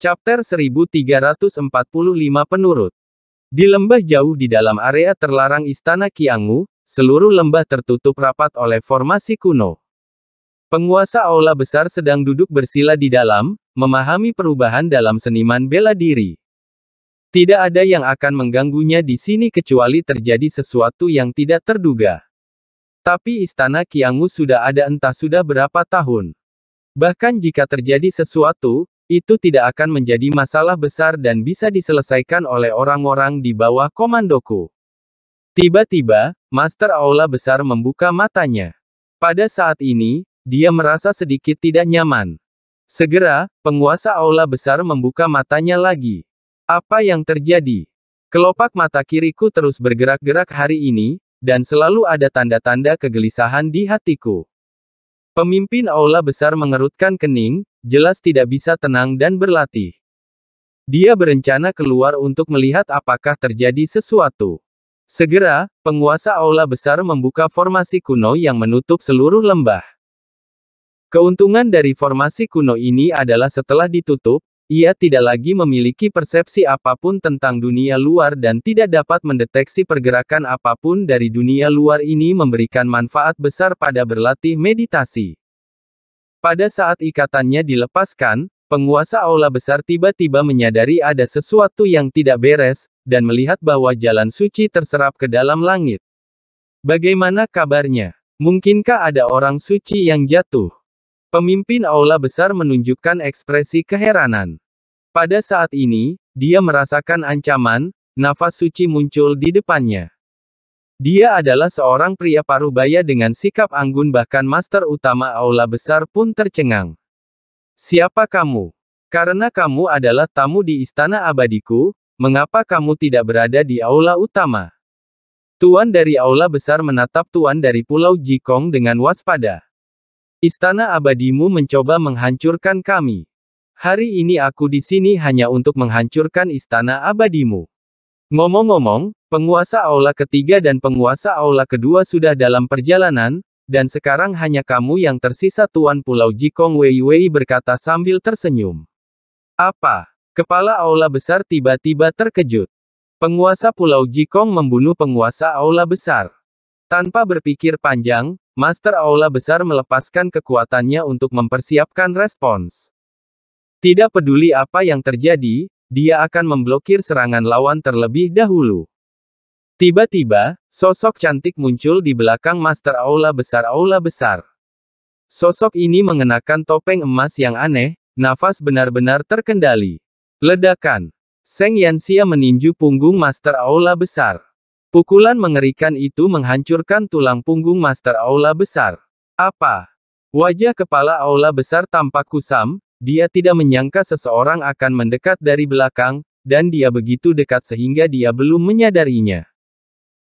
Chapter 1345 Penurut Di lembah jauh di dalam area terlarang Istana Kiangu, seluruh lembah tertutup rapat oleh formasi kuno. Penguasa aula besar sedang duduk bersila di dalam, memahami perubahan dalam seniman bela diri. Tidak ada yang akan mengganggunya di sini kecuali terjadi sesuatu yang tidak terduga. Tapi istana Kiangu sudah ada entah sudah berapa tahun. Bahkan jika terjadi sesuatu, itu tidak akan menjadi masalah besar dan bisa diselesaikan oleh orang-orang di bawah komandoku. Tiba-tiba, Master Aula besar membuka matanya. Pada saat ini, dia merasa sedikit tidak nyaman. Segera, penguasa Aula besar membuka matanya lagi. Apa yang terjadi? Kelopak mata kiriku terus bergerak-gerak hari ini, dan selalu ada tanda-tanda kegelisahan di hatiku. Pemimpin aula besar mengerutkan kening, jelas tidak bisa tenang dan berlatih. Dia berencana keluar untuk melihat apakah terjadi sesuatu. Segera, penguasa aula besar membuka formasi kuno yang menutup seluruh lembah. Keuntungan dari formasi kuno ini adalah setelah ditutup, ia tidak lagi memiliki persepsi apapun tentang dunia luar dan tidak dapat mendeteksi pergerakan apapun dari dunia luar ini memberikan manfaat besar pada berlatih meditasi. Pada saat ikatannya dilepaskan, penguasa aula besar tiba-tiba menyadari ada sesuatu yang tidak beres, dan melihat bahwa jalan suci terserap ke dalam langit. Bagaimana kabarnya? Mungkinkah ada orang suci yang jatuh? Pemimpin aula besar menunjukkan ekspresi keheranan. Pada saat ini, dia merasakan ancaman, nafas suci muncul di depannya. Dia adalah seorang pria parubaya dengan sikap anggun bahkan master utama aula besar pun tercengang. Siapa kamu? Karena kamu adalah tamu di istana abadiku, mengapa kamu tidak berada di aula utama? Tuan dari aula besar menatap tuan dari pulau Jikong dengan waspada. Istana abadimu mencoba menghancurkan kami. Hari ini aku di sini hanya untuk menghancurkan istana abadimu. Ngomong-ngomong, penguasa aula ketiga dan penguasa aula kedua sudah dalam perjalanan, dan sekarang hanya kamu yang tersisa Tuan Pulau Jikong Wei Wei berkata sambil tersenyum. Apa? Kepala aula besar tiba-tiba terkejut. Penguasa Pulau Jikong membunuh penguasa aula besar. Tanpa berpikir panjang, Master Aula besar melepaskan kekuatannya untuk mempersiapkan respons. Tidak peduli apa yang terjadi, dia akan memblokir serangan lawan terlebih dahulu. Tiba-tiba, sosok cantik muncul di belakang Master Aula besar Aula besar. Sosok ini mengenakan topeng emas yang aneh, nafas benar-benar terkendali. Ledakan. Seng Yansia meninju punggung Master Aula besar. Pukulan mengerikan itu menghancurkan tulang punggung Master Aula Besar. Apa? Wajah kepala Aula Besar tampak kusam, dia tidak menyangka seseorang akan mendekat dari belakang, dan dia begitu dekat sehingga dia belum menyadarinya.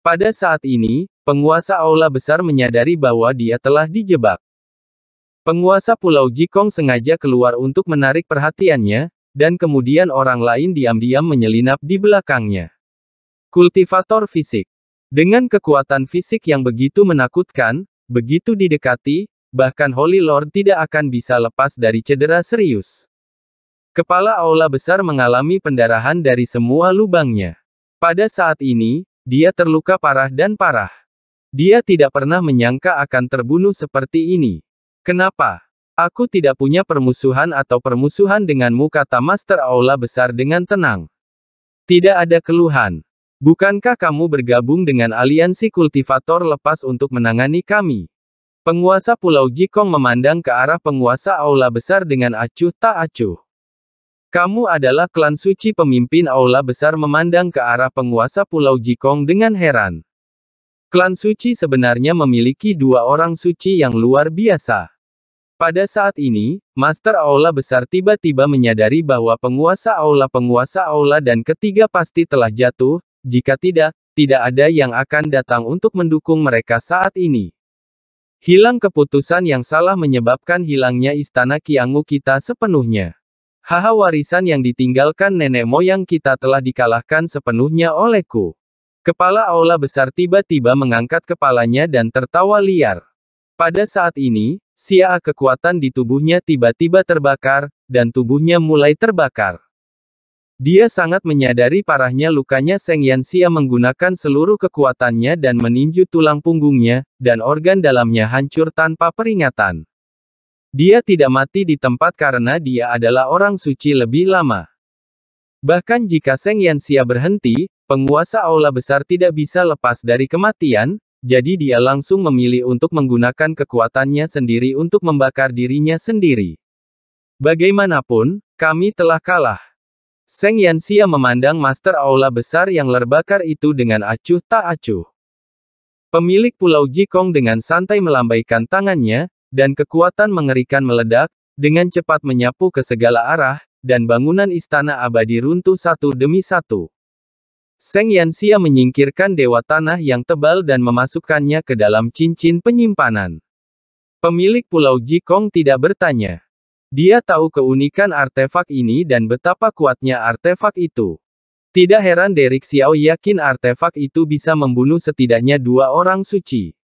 Pada saat ini, penguasa Aula Besar menyadari bahwa dia telah dijebak. Penguasa Pulau Jikong sengaja keluar untuk menarik perhatiannya, dan kemudian orang lain diam-diam menyelinap di belakangnya. Kultivator fisik. Dengan kekuatan fisik yang begitu menakutkan, begitu didekati, bahkan Holy Lord tidak akan bisa lepas dari cedera serius. Kepala aula besar mengalami pendarahan dari semua lubangnya. Pada saat ini, dia terluka parah dan parah. Dia tidak pernah menyangka akan terbunuh seperti ini. Kenapa? Aku tidak punya permusuhan atau permusuhan denganmu kata Master Aula besar dengan tenang. Tidak ada keluhan. Bukankah kamu bergabung dengan aliansi kultivator lepas untuk menangani kami? Penguasa Pulau Jikong memandang ke arah penguasa Aula Besar dengan acuh tak acuh. Kamu adalah klan suci pemimpin Aula Besar memandang ke arah penguasa Pulau Jikong dengan heran. Klan suci sebenarnya memiliki dua orang suci yang luar biasa. Pada saat ini, Master Aula Besar tiba-tiba menyadari bahwa penguasa Aula-penguasa Aula dan ketiga pasti telah jatuh, jika tidak, tidak ada yang akan datang untuk mendukung mereka saat ini. Hilang keputusan yang salah menyebabkan hilangnya istana Kiangu kita sepenuhnya. Haha warisan yang ditinggalkan nenek moyang kita telah dikalahkan sepenuhnya olehku. Kepala aula besar tiba-tiba mengangkat kepalanya dan tertawa liar. Pada saat ini, siaa kekuatan di tubuhnya tiba-tiba terbakar, dan tubuhnya mulai terbakar. Dia sangat menyadari parahnya lukanya Seng Yanxia menggunakan seluruh kekuatannya dan meninju tulang punggungnya, dan organ dalamnya hancur tanpa peringatan. Dia tidak mati di tempat karena dia adalah orang suci lebih lama. Bahkan jika Seng Yanxia berhenti, penguasa aula besar tidak bisa lepas dari kematian, jadi dia langsung memilih untuk menggunakan kekuatannya sendiri untuk membakar dirinya sendiri. Bagaimanapun, kami telah kalah. Seng Yansia memandang master aula besar yang lerbakar itu dengan acuh tak acuh. Pemilik pulau Jikong dengan santai melambaikan tangannya, dan kekuatan mengerikan meledak, dengan cepat menyapu ke segala arah, dan bangunan istana abadi runtuh satu demi satu. Seng Yansia menyingkirkan dewa tanah yang tebal dan memasukkannya ke dalam cincin penyimpanan. Pemilik pulau Jikong tidak bertanya. Dia tahu keunikan artefak ini dan betapa kuatnya artefak itu. Tidak heran Derek Xiao yakin artefak itu bisa membunuh setidaknya dua orang suci.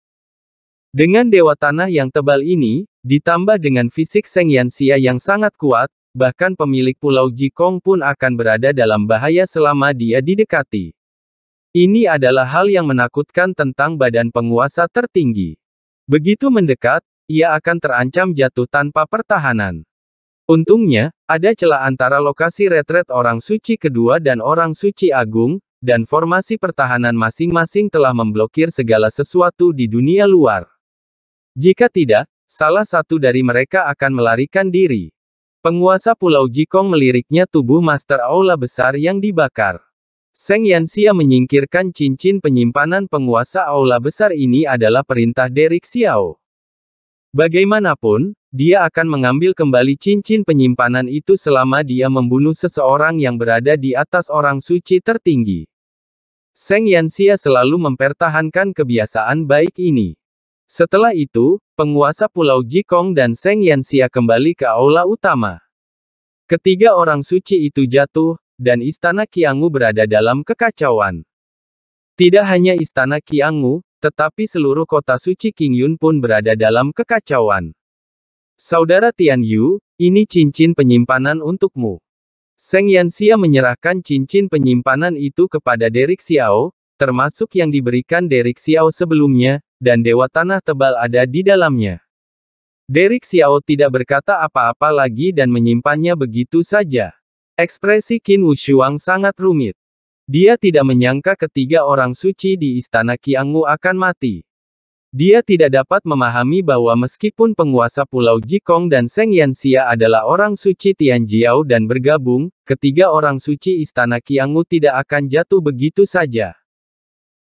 Dengan dewa tanah yang tebal ini, ditambah dengan fisik Seng Yanxia yang sangat kuat, bahkan pemilik pulau Jikong pun akan berada dalam bahaya selama dia didekati. Ini adalah hal yang menakutkan tentang badan penguasa tertinggi. Begitu mendekat, ia akan terancam jatuh tanpa pertahanan. Untungnya, ada celah antara lokasi retret orang suci kedua dan orang suci agung, dan formasi pertahanan masing-masing telah memblokir segala sesuatu di dunia luar. Jika tidak, salah satu dari mereka akan melarikan diri. Penguasa Pulau Jikong meliriknya tubuh Master Aula besar yang dibakar. Seng Yansia menyingkirkan cincin penyimpanan penguasa Aula besar ini adalah perintah Derek Xiao. Bagaimanapun, dia akan mengambil kembali cincin penyimpanan itu selama dia membunuh seseorang yang berada di atas orang suci tertinggi. Seng Yansia selalu mempertahankan kebiasaan baik ini. Setelah itu, penguasa Pulau Jikong dan Seng Yansia kembali ke aula utama. Ketiga orang suci itu jatuh, dan istana Kiangu berada dalam kekacauan. Tidak hanya istana Kiangu, tetapi seluruh kota suci Qingyun pun berada dalam kekacauan. Saudara Tian Yu, ini cincin penyimpanan untukmu. Seng Yanxia menyerahkan cincin penyimpanan itu kepada Derek Xiao, termasuk yang diberikan Derek Xiao sebelumnya, dan Dewa Tanah Tebal ada di dalamnya. Derek Xiao tidak berkata apa-apa lagi dan menyimpannya begitu saja. Ekspresi Qin Wushuang sangat rumit. Dia tidak menyangka ketiga orang suci di istana Qianggu akan mati. Dia tidak dapat memahami bahwa meskipun penguasa Pulau Jikong dan Seng Yanxia adalah orang suci Tianjiao dan bergabung, ketiga orang suci Istana Kiangu tidak akan jatuh begitu saja.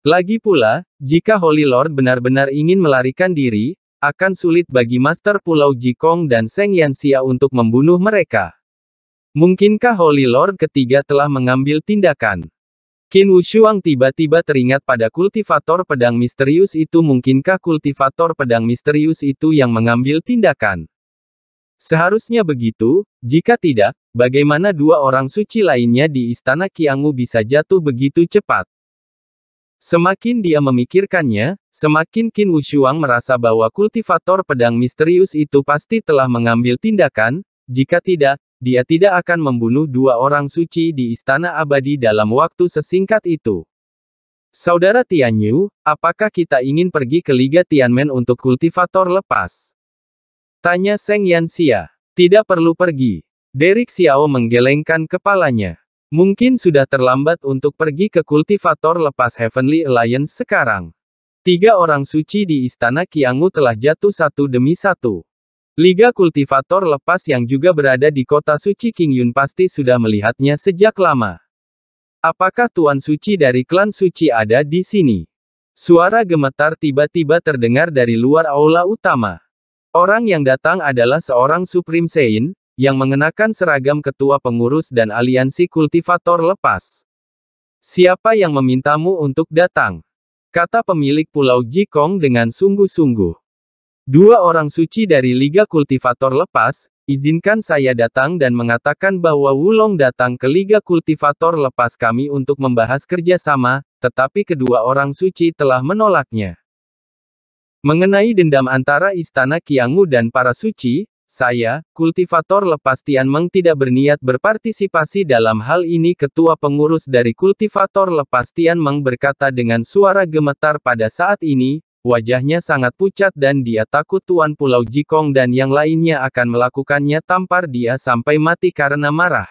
Lagi pula, jika Holy Lord benar-benar ingin melarikan diri, akan sulit bagi Master Pulau Jikong dan Seng Yanxia untuk membunuh mereka. Mungkinkah Holy Lord ketiga telah mengambil tindakan? Qin Wushuang tiba-tiba teringat pada kultivator pedang misterius itu mungkinkah kultivator pedang misterius itu yang mengambil tindakan? Seharusnya begitu, jika tidak, bagaimana dua orang suci lainnya di istana Kiangu bisa jatuh begitu cepat? Semakin dia memikirkannya, semakin Qin Wushuang merasa bahwa kultivator pedang misterius itu pasti telah mengambil tindakan, jika tidak, dia tidak akan membunuh dua orang suci di istana abadi dalam waktu sesingkat itu. Saudara Tianyu, apakah kita ingin pergi ke Liga Tianmen untuk kultivator lepas? Tanya Seng Yanxia. Tidak perlu pergi. Derek Xiao menggelengkan kepalanya. Mungkin sudah terlambat untuk pergi ke kultivator lepas Heavenly Alliance sekarang. Tiga orang suci di istana Qiangu telah jatuh satu demi satu. Liga Kultivator Lepas yang juga berada di kota suci King Yun pasti sudah melihatnya sejak lama. Apakah Tuan Suci dari klan Suci ada di sini? Suara gemetar tiba-tiba terdengar dari luar aula utama. Orang yang datang adalah seorang Supreme Sein, yang mengenakan seragam ketua pengurus dan aliansi kultivator lepas. Siapa yang memintamu untuk datang? Kata pemilik pulau Jikong dengan sungguh-sungguh. Dua orang suci dari Liga Kultivator lepas, izinkan saya datang dan mengatakan bahwa Wulong datang ke Liga Kultivator lepas kami untuk membahas kerjasama, tetapi kedua orang suci telah menolaknya. Mengenai dendam antara Istana Kiangmu dan para suci, saya, kultivator lepas Meng tidak berniat berpartisipasi dalam hal ini ketua pengurus dari kultivator lepas Meng berkata dengan suara gemetar pada saat ini, Wajahnya sangat pucat dan dia takut Tuan Pulau Jikong dan yang lainnya akan melakukannya tampar dia sampai mati karena marah.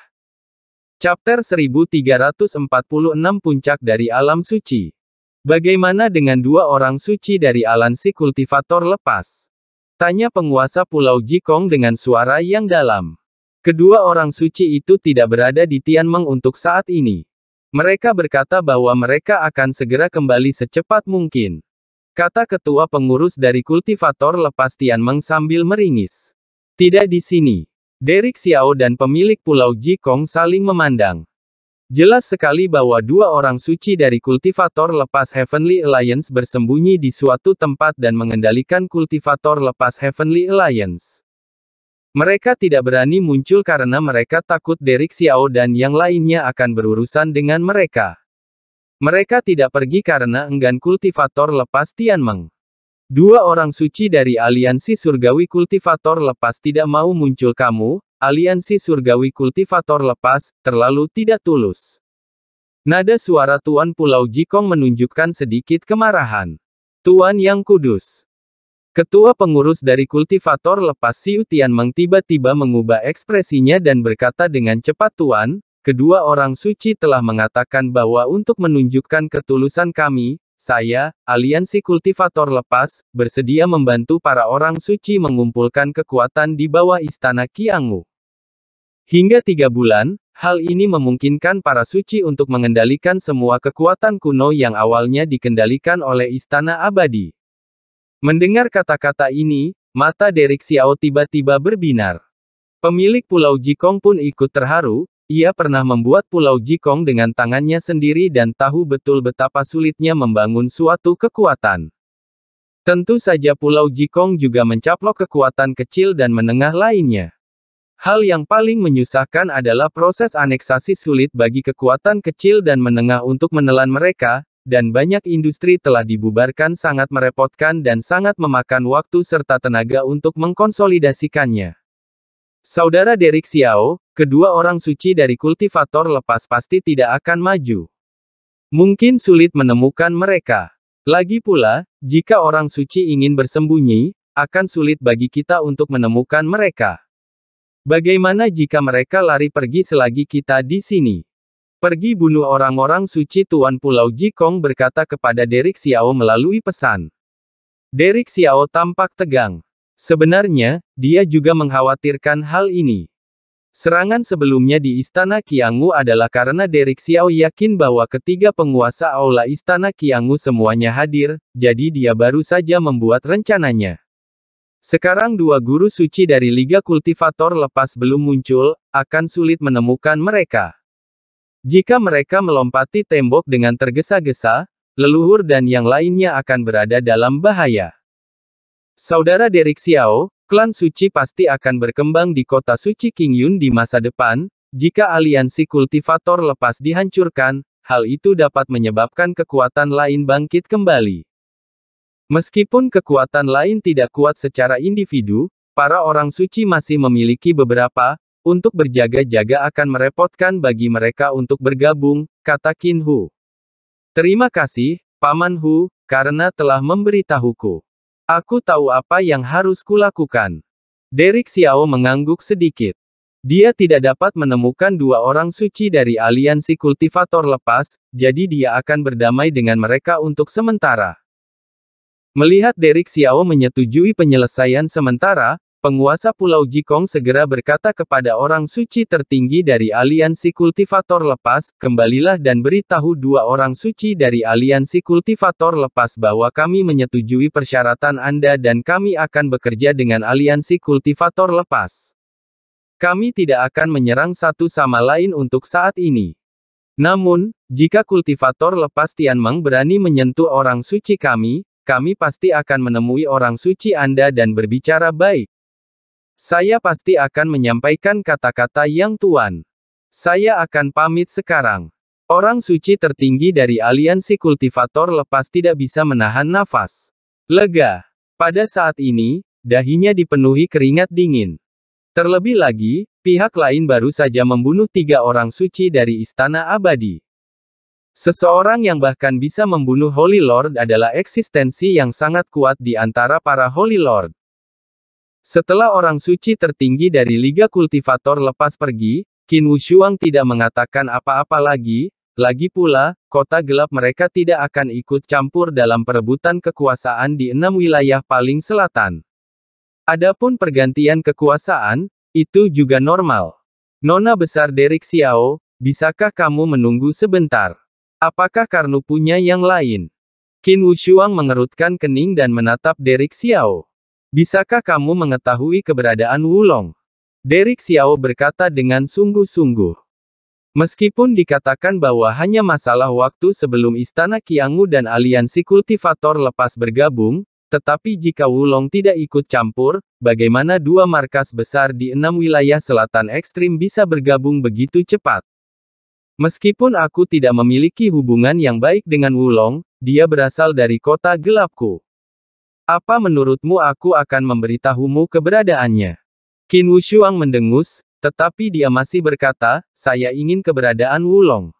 Chapter 1346 Puncak dari Alam Suci Bagaimana dengan dua orang suci dari alansi kultivator lepas? Tanya penguasa Pulau Jikong dengan suara yang dalam. Kedua orang suci itu tidak berada di Tianmeng untuk saat ini. Mereka berkata bahwa mereka akan segera kembali secepat mungkin. Kata ketua pengurus dari kultivator lepas Tian Meng sambil meringis. Tidak di sini. Derek Xiao dan pemilik pulau Jikong saling memandang. Jelas sekali bahwa dua orang suci dari kultivator lepas Heavenly Alliance bersembunyi di suatu tempat dan mengendalikan kultivator lepas Heavenly Alliance. Mereka tidak berani muncul karena mereka takut Derek Xiao dan yang lainnya akan berurusan dengan mereka. Mereka tidak pergi karena enggan kultivator lepas Tian Meng. Dua orang suci dari aliansi surgawi kultivator lepas tidak mau muncul kamu, aliansi surgawi kultivator lepas, terlalu tidak tulus. Nada suara Tuan Pulau Jikong menunjukkan sedikit kemarahan. Tuan Yang Kudus. Ketua pengurus dari kultivator lepas Siu Meng tiba-tiba mengubah ekspresinya dan berkata dengan cepat Tuan, Kedua orang suci telah mengatakan bahwa untuk menunjukkan ketulusan kami, saya, aliansi kultivator lepas, bersedia membantu para orang suci mengumpulkan kekuatan di bawah istana Kiangu. Hingga tiga bulan, hal ini memungkinkan para suci untuk mengendalikan semua kekuatan kuno yang awalnya dikendalikan oleh istana abadi. Mendengar kata-kata ini, mata Derek Xiao tiba-tiba berbinar. Pemilik Pulau Jikong pun ikut terharu, ia pernah membuat Pulau Jikong dengan tangannya sendiri dan tahu betul betapa sulitnya membangun suatu kekuatan. Tentu saja Pulau Jikong juga mencaplok kekuatan kecil dan menengah lainnya. Hal yang paling menyusahkan adalah proses aneksasi sulit bagi kekuatan kecil dan menengah untuk menelan mereka, dan banyak industri telah dibubarkan sangat merepotkan dan sangat memakan waktu serta tenaga untuk mengkonsolidasikannya. Saudara Derek Xiao, kedua orang suci dari kultivator lepas pasti tidak akan maju. Mungkin sulit menemukan mereka. Lagi pula, jika orang suci ingin bersembunyi, akan sulit bagi kita untuk menemukan mereka. Bagaimana jika mereka lari pergi selagi kita di sini? Pergi bunuh orang-orang suci Tuan Pulau Jikong berkata kepada Derek Xiao melalui pesan. Derek Xiao tampak tegang. Sebenarnya, dia juga mengkhawatirkan hal ini. Serangan sebelumnya di Istana Kiangu adalah karena Derek Xiao yakin bahwa ketiga penguasa aula Istana Kiangu semuanya hadir, jadi dia baru saja membuat rencananya. Sekarang dua guru suci dari Liga Kultivator lepas belum muncul, akan sulit menemukan mereka. Jika mereka melompati tembok dengan tergesa-gesa, leluhur dan yang lainnya akan berada dalam bahaya. Saudara Derek Xiao, klan suci pasti akan berkembang di kota suci King Yun di masa depan, jika aliansi kultivator lepas dihancurkan, hal itu dapat menyebabkan kekuatan lain bangkit kembali. Meskipun kekuatan lain tidak kuat secara individu, para orang suci masih memiliki beberapa, untuk berjaga-jaga akan merepotkan bagi mereka untuk bergabung, kata Qin Hu. Terima kasih, Paman Hu, karena telah memberitahuku. Aku tahu apa yang harus kulakukan. Derek Xiao mengangguk sedikit. Dia tidak dapat menemukan dua orang suci dari aliansi kultivator lepas, jadi dia akan berdamai dengan mereka untuk sementara. Melihat Derek Xiao menyetujui penyelesaian sementara, Penguasa Pulau Jikong segera berkata kepada orang suci tertinggi dari aliansi kultivator lepas, kembalilah dan beritahu dua orang suci dari aliansi kultivator lepas bahwa kami menyetujui persyaratan Anda dan kami akan bekerja dengan aliansi kultivator lepas. Kami tidak akan menyerang satu sama lain untuk saat ini. Namun, jika kultivator lepas Tianmeng berani menyentuh orang suci kami, kami pasti akan menemui orang suci Anda dan berbicara baik. Saya pasti akan menyampaikan kata-kata yang tuan. Saya akan pamit sekarang. Orang suci tertinggi dari aliansi kultivator lepas tidak bisa menahan nafas. Lega. Pada saat ini, dahinya dipenuhi keringat dingin. Terlebih lagi, pihak lain baru saja membunuh tiga orang suci dari Istana Abadi. Seseorang yang bahkan bisa membunuh Holy Lord adalah eksistensi yang sangat kuat di antara para Holy Lord. Setelah orang suci tertinggi dari Liga Kultivator lepas pergi, Qin Wushuang tidak mengatakan apa-apa lagi, lagi pula, kota gelap mereka tidak akan ikut campur dalam perebutan kekuasaan di enam wilayah paling selatan. Adapun pergantian kekuasaan, itu juga normal. Nona besar Derek Xiao, bisakah kamu menunggu sebentar? Apakah Karnu punya yang lain? Qin Wushuang mengerutkan kening dan menatap Derek Xiao. Bisakah kamu mengetahui keberadaan Wulong? Derek Xiao berkata dengan sungguh-sungguh. Meskipun dikatakan bahwa hanya masalah waktu sebelum Istana Kiangu dan aliansi kultivator lepas bergabung, tetapi jika Wulong tidak ikut campur, bagaimana dua markas besar di enam wilayah selatan ekstrim bisa bergabung begitu cepat? Meskipun aku tidak memiliki hubungan yang baik dengan Wulong, dia berasal dari kota gelapku. Apa menurutmu aku akan memberitahumu keberadaannya? Qin Wushuang mendengus, tetapi dia masih berkata, saya ingin keberadaan Wulong.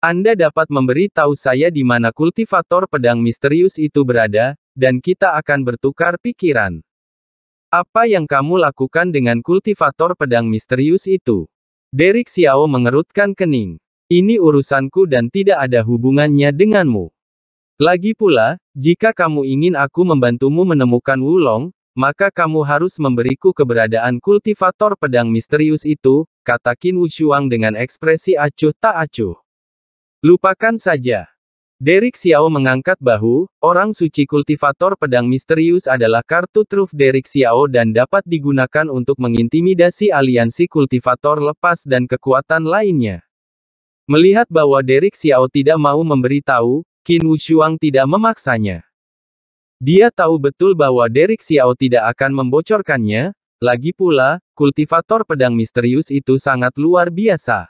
Anda dapat memberitahu saya di mana kultivator pedang misterius itu berada, dan kita akan bertukar pikiran. Apa yang kamu lakukan dengan kultivator pedang misterius itu? Derek Xiao mengerutkan kening. Ini urusanku dan tidak ada hubungannya denganmu. Lagi pula, jika kamu ingin aku membantumu menemukan Wulong, maka kamu harus memberiku keberadaan kultivator pedang misterius itu, kata Qin Wushuang dengan ekspresi acuh tak acuh. Lupakan saja. Derek Xiao mengangkat bahu, orang suci kultivator pedang misterius adalah kartu truf Derek Xiao dan dapat digunakan untuk mengintimidasi aliansi kultivator lepas dan kekuatan lainnya. Melihat bahwa Derek Xiao tidak mau memberitahu, Qin Wushuang tidak memaksanya. Dia tahu betul bahwa Derek Xiao tidak akan membocorkannya, lagi pula, kultivator pedang misterius itu sangat luar biasa.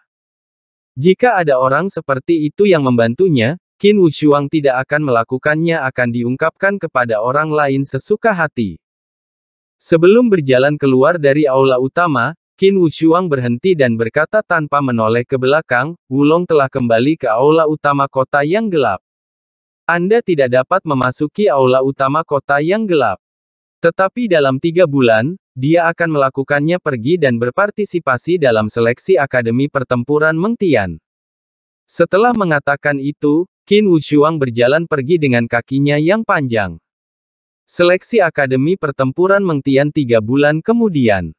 Jika ada orang seperti itu yang membantunya, Qin Wushuang tidak akan melakukannya akan diungkapkan kepada orang lain sesuka hati. Sebelum berjalan keluar dari aula utama, Qin Wushuang berhenti dan berkata tanpa menoleh ke belakang, Wulong telah kembali ke aula utama kota yang gelap. Anda tidak dapat memasuki aula utama kota yang gelap. Tetapi dalam tiga bulan, dia akan melakukannya pergi dan berpartisipasi dalam seleksi Akademi Pertempuran Mengtian. Setelah mengatakan itu, Qin Wushuang berjalan pergi dengan kakinya yang panjang. Seleksi Akademi Pertempuran Mengtian tiga bulan kemudian.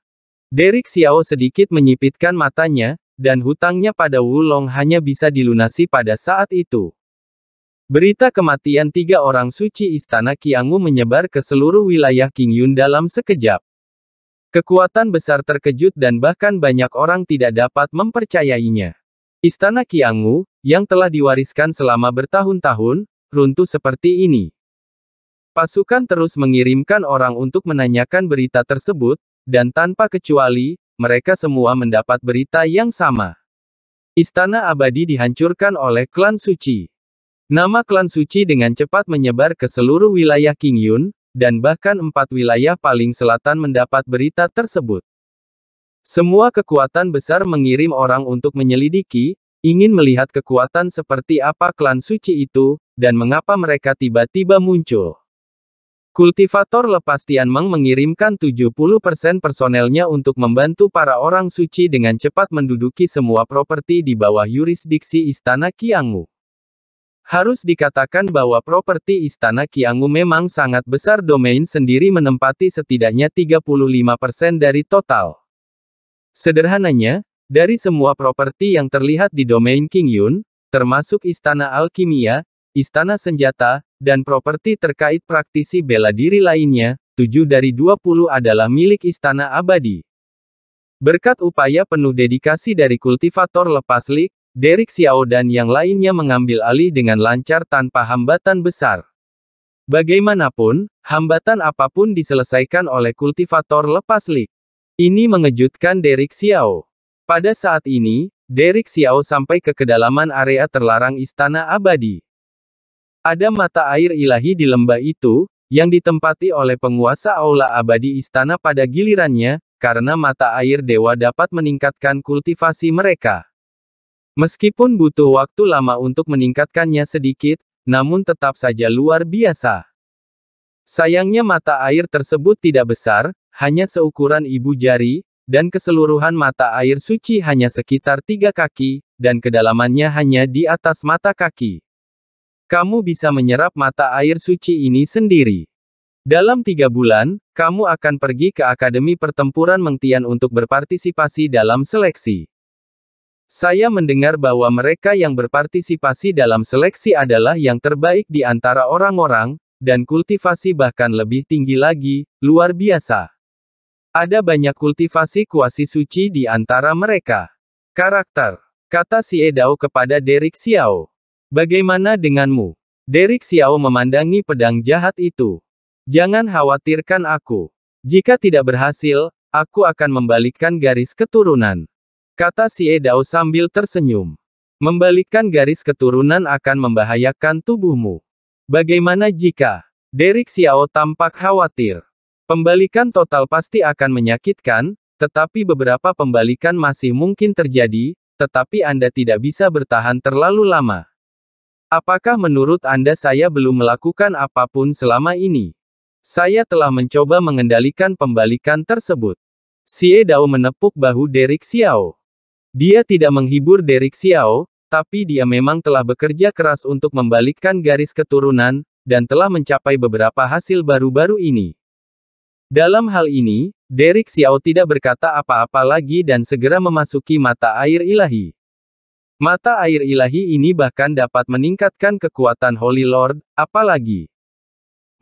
Derek Xiao sedikit menyipitkan matanya, dan hutangnya pada Wulong hanya bisa dilunasi pada saat itu. Berita kematian tiga orang suci istana Kiangu menyebar ke seluruh wilayah Qingyun dalam sekejap. Kekuatan besar terkejut dan bahkan banyak orang tidak dapat mempercayainya. Istana Kiangu, yang telah diwariskan selama bertahun-tahun, runtuh seperti ini. Pasukan terus mengirimkan orang untuk menanyakan berita tersebut, dan tanpa kecuali, mereka semua mendapat berita yang sama. Istana abadi dihancurkan oleh klan suci. Nama klan suci dengan cepat menyebar ke seluruh wilayah King Yun, dan bahkan empat wilayah paling selatan mendapat berita tersebut. Semua kekuatan besar mengirim orang untuk menyelidiki, ingin melihat kekuatan seperti apa klan suci itu, dan mengapa mereka tiba-tiba muncul. Kultivator lepas Meng mengirimkan 70% personelnya untuk membantu para orang suci dengan cepat menduduki semua properti di bawah yurisdiksi Istana Kiangmu. Harus dikatakan bahwa properti Istana Kiangu memang sangat besar domain sendiri menempati setidaknya 35% dari total. Sederhananya, dari semua properti yang terlihat di domain King Yun, termasuk Istana Alkimia, Istana Senjata, dan properti terkait praktisi bela diri lainnya, 7 dari 20 adalah milik Istana Abadi. Berkat upaya penuh dedikasi dari kultivator lepas lik, Derek Xiao dan yang lainnya mengambil alih dengan lancar tanpa hambatan besar. Bagaimanapun, hambatan apapun diselesaikan oleh kultivator lepas lik. Ini mengejutkan Derek Xiao. Pada saat ini, Derek Xiao sampai ke kedalaman area terlarang Istana Abadi. Ada mata air ilahi di lembah itu, yang ditempati oleh penguasa aula abadi istana pada gilirannya, karena mata air dewa dapat meningkatkan kultivasi mereka. Meskipun butuh waktu lama untuk meningkatkannya sedikit, namun tetap saja luar biasa. Sayangnya mata air tersebut tidak besar, hanya seukuran ibu jari, dan keseluruhan mata air suci hanya sekitar tiga kaki, dan kedalamannya hanya di atas mata kaki. Kamu bisa menyerap mata air suci ini sendiri. Dalam tiga bulan, kamu akan pergi ke Akademi Pertempuran Mengtian untuk berpartisipasi dalam seleksi. Saya mendengar bahwa mereka yang berpartisipasi dalam seleksi adalah yang terbaik di antara orang-orang, dan kultivasi bahkan lebih tinggi lagi, luar biasa. Ada banyak kultivasi kuasi suci di antara mereka. Karakter, kata si Edao kepada Derek Xiao. Bagaimana denganmu? Derek Xiao memandangi pedang jahat itu. Jangan khawatirkan aku. Jika tidak berhasil, aku akan membalikkan garis keturunan. Kata Si Dao sambil tersenyum. Membalikkan garis keturunan akan membahayakan tubuhmu. Bagaimana jika? Derek Xiao tampak khawatir. Pembalikan total pasti akan menyakitkan, tetapi beberapa pembalikan masih mungkin terjadi, tetapi Anda tidak bisa bertahan terlalu lama. Apakah menurut Anda saya belum melakukan apapun selama ini? Saya telah mencoba mengendalikan pembalikan tersebut. Xie Dao menepuk bahu Derek Xiao. Dia tidak menghibur Derek Xiao, tapi dia memang telah bekerja keras untuk membalikkan garis keturunan, dan telah mencapai beberapa hasil baru-baru ini. Dalam hal ini, Derek Xiao tidak berkata apa-apa lagi dan segera memasuki mata air ilahi. Mata air ilahi ini bahkan dapat meningkatkan kekuatan Holy Lord, apalagi.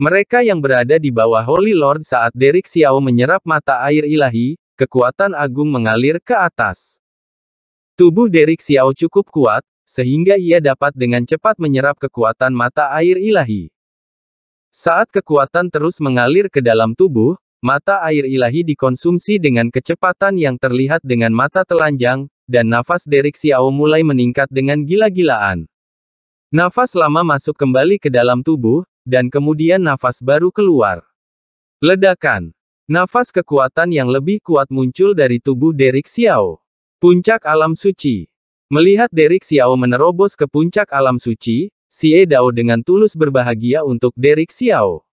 Mereka yang berada di bawah Holy Lord saat Derek Xiao menyerap mata air ilahi, kekuatan agung mengalir ke atas. Tubuh Derek Xiao cukup kuat, sehingga ia dapat dengan cepat menyerap kekuatan mata air ilahi. Saat kekuatan terus mengalir ke dalam tubuh, mata air ilahi dikonsumsi dengan kecepatan yang terlihat dengan mata telanjang, dan nafas Derek Xiao mulai meningkat dengan gila-gilaan. Nafas lama masuk kembali ke dalam tubuh, dan kemudian nafas baru keluar. Ledakan. Nafas kekuatan yang lebih kuat muncul dari tubuh Derek Xiao. Puncak Alam Suci Melihat Derek Xiao menerobos ke puncak alam suci, Xie Dao dengan tulus berbahagia untuk Derek Xiao.